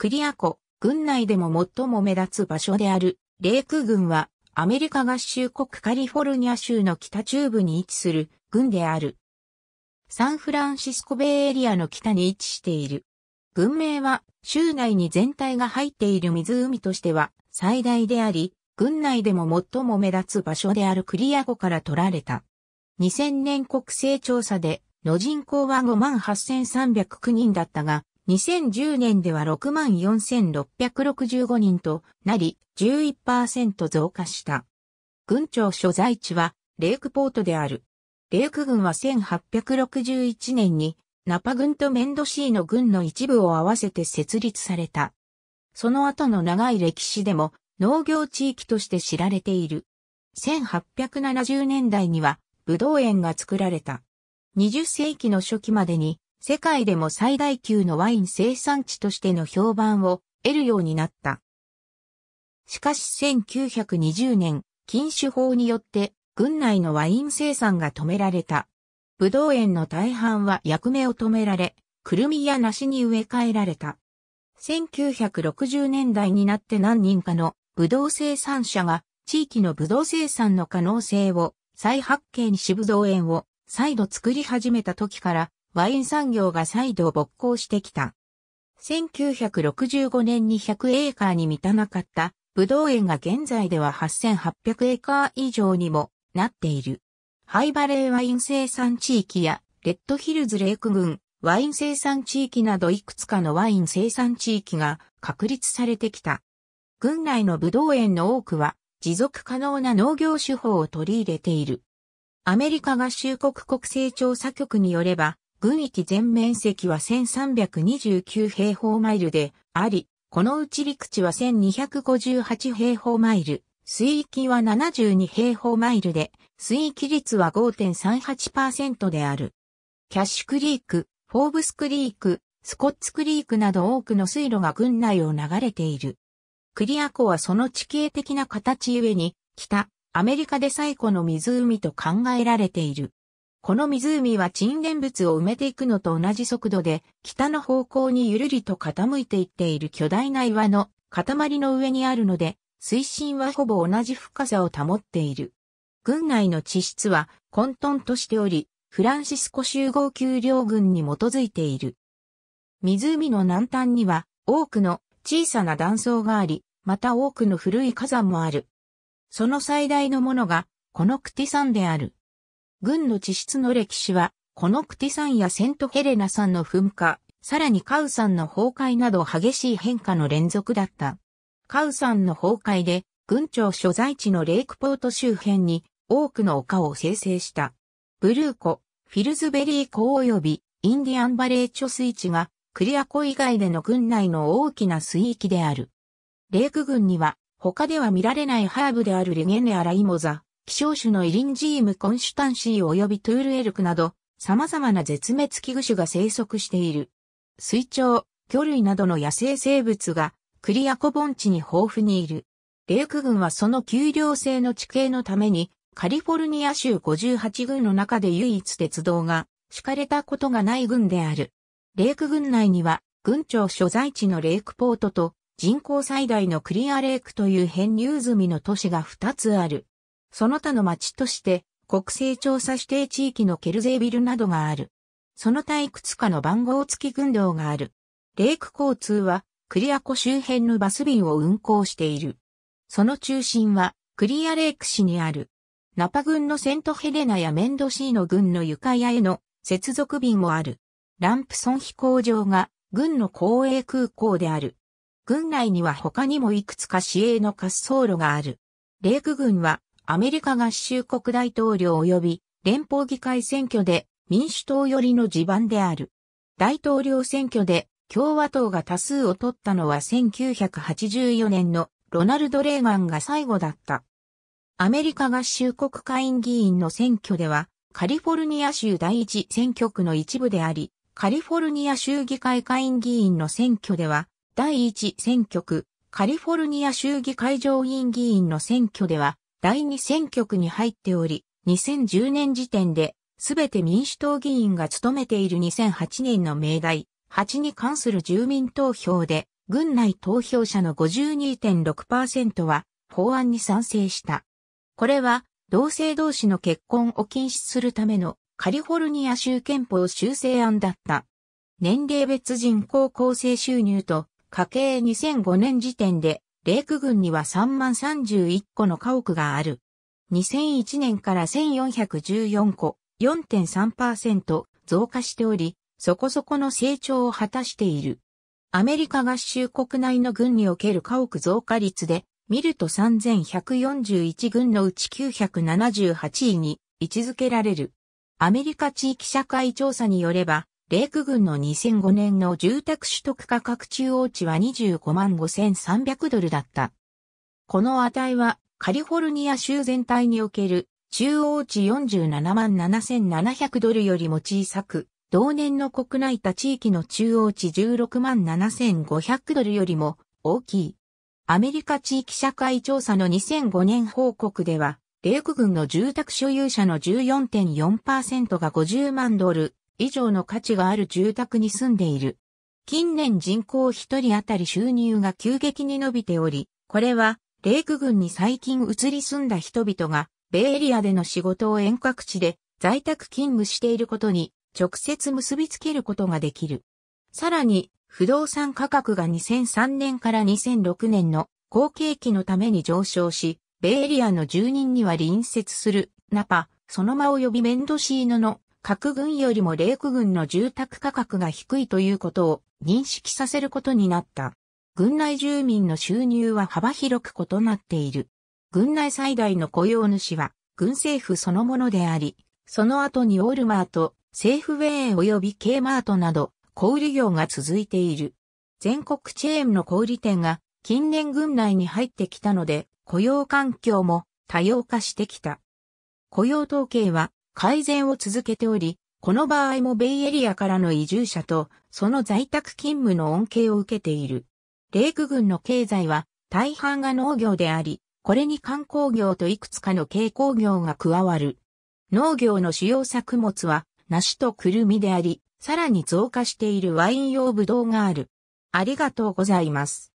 クリア湖、軍内でも最も目立つ場所である、レーク軍は、アメリカ合衆国カリフォルニア州の北中部に位置する軍である。サンフランシスコベイエリアの北に位置している。軍名は州内に全体が入っている湖としては最大であり、軍内でも最も目立つ場所であるクリア湖から取られた。2000年国勢調査で、の人口は58,309人だったが、2010年では64,665人となり、11%増加した。軍庁所在地は、レークポートである。レーク軍は1861年に、ナパ軍とメンドシーの軍の一部を合わせて設立された。その後の長い歴史でも、農業地域として知られている。1870年代には、ブドウ園が作られた。20世紀の初期までに、世界でも最大級のワイン生産地としての評判を得るようになった。しかし1920年、禁酒法によって軍内のワイン生産が止められた。ブド園の大半は役目を止められ、クルミや梨に植え替えられた。1960年代になって何人かのブド生産者が地域のブド生産の可能性を再発見しブド園を再度作り始めた時からワイン産業が再度勃興してきた。1965年に100エーカーに満たなかったブドウ園が現在では8800エーカー以上にもなっている。ハイバレーワイン生産地域やレッドヒルズレーク群、ワイン生産地域などいくつかのワイン生産地域が確立されてきた。群内のブドウ園の多くは持続可能な農業手法を取り入れている。アメリカ合衆国国勢調査局によれば、軍域全面積は1329平方マイルであり、このうち陸地は1258平方マイル、水域は72平方マイルで、水域率は5.38%である。キャッシュクリーク、フォーブスクリーク、スコッツクリークなど多くの水路が群内を流れている。クリア湖はその地形的な形ゆえに、北、アメリカで最古の湖と考えられている。この湖は沈殿物を埋めていくのと同じ速度で、北の方向にゆるりと傾いていっている巨大な岩の塊の上にあるので、水深はほぼ同じ深さを保っている。軍内の地質は混沌としており、フランシスコ集合丘陵群に基づいている。湖の南端には多くの小さな断層があり、また多くの古い火山もある。その最大のものが、このクティ山である。軍の地質の歴史は、このクティ山やセントヘレナ山の噴火、さらにカウ山の崩壊など激しい変化の連続だった。カウ山の崩壊で、軍庁所在地のレイクポート周辺に多くの丘を生成した。ブルー湖、フィルズベリー湖及びインディアンバレー貯水池がクリア湖以外での軍内の大きな水域である。レイク群には他では見られないハーブであるリゲネアライモザ、希少種のイリンジームコンシュタンシー及びトゥールエルクなど、様々な絶滅危惧種が生息している。水鳥、魚類などの野生生物が、クリアコ盆地に豊富にいる。レーク群はその丘陵性の地形のために、カリフォルニア州58群の中で唯一鉄道が敷かれたことがない群である。レーク群内には、群長所在地のレークポートと人口最大のクリアレークという編入済みの都市が2つある。その他の町として国勢調査指定地域のケルゼービルなどがある。その他いくつかの番号付き群道がある。レーク交通はクリア湖周辺のバス便を運行している。その中心はクリアレーク市にある。ナパ郡のセントヘレナやメンドシーノ郡の床屋への接続便もある。ランプソン飛行場が軍の公営空港である。軍内には他にもいくつか市営の滑走路がある。レーク軍はアメリカ合衆国大統領及び連邦議会選挙で民主党寄りの地盤である。大統領選挙で共和党が多数を取ったのは1984年のロナルド・レーガンが最後だった。アメリカ合衆国会院議員の選挙では、カリフォルニア州第一選挙区の一部であり、カリフォルニア州議会会院議員の選挙では、第一選挙区、カリフォルニア州議会上院議員の選挙では、第2選挙区に入っており、2010年時点で、すべて民主党議員が務めている2008年の命題8に関する住民投票で、軍内投票者の52.6%は法案に賛成した。これは、同性同士の結婚を禁止するためのカリフォルニア州憲法修正案だった。年齢別人口構成収入と家計2005年時点でレーク郡には3万31個の家屋がある。2001年から1414個、4.3%増加しており、そこそこの成長を果たしている。アメリカ合衆国内の軍における家屋増加率で、見ると3141軍のうち978位に位置づけられる。アメリカ地域社会調査によれば、レイク郡の2005年の住宅取得価格中央値は25万5300ドルだった。この値はカリフォルニア州全体における中央値47万7700ドルよりも小さく、同年の国内他地域の中央値16万7500ドルよりも大きい。アメリカ地域社会調査の2005年報告では、レイク郡の住宅所有者の14.4%が50万ドル、以上の価値がある住宅に住んでいる。近年人口1人当たり収入が急激に伸びており、これは、レイク郡に最近移り住んだ人々が、ベイエリアでの仕事を遠隔地で在宅勤務していることに直接結びつけることができる。さらに、不動産価格が2003年から2006年の後継期のために上昇し、ベイエリアの住人には隣接するナパ、その間及びメンドシーノの各軍よりも霊区軍の住宅価格が低いということを認識させることになった。軍内住民の収入は幅広く異なっている。軍内最大の雇用主は軍政府そのものであり、その後にオールマート、セーフウェイ及び K マートなど小売業が続いている。全国チェーンの小売店が近年軍内に入ってきたので雇用環境も多様化してきた。雇用統計は改善を続けており、この場合もベイエリアからの移住者と、その在宅勤務の恩恵を受けている。レイク郡の経済は、大半が農業であり、これに観光業といくつかの軽工業が加わる。農業の主要作物は、梨とくるみであり、さらに増加しているワイン用ブドウがある。ありがとうございます。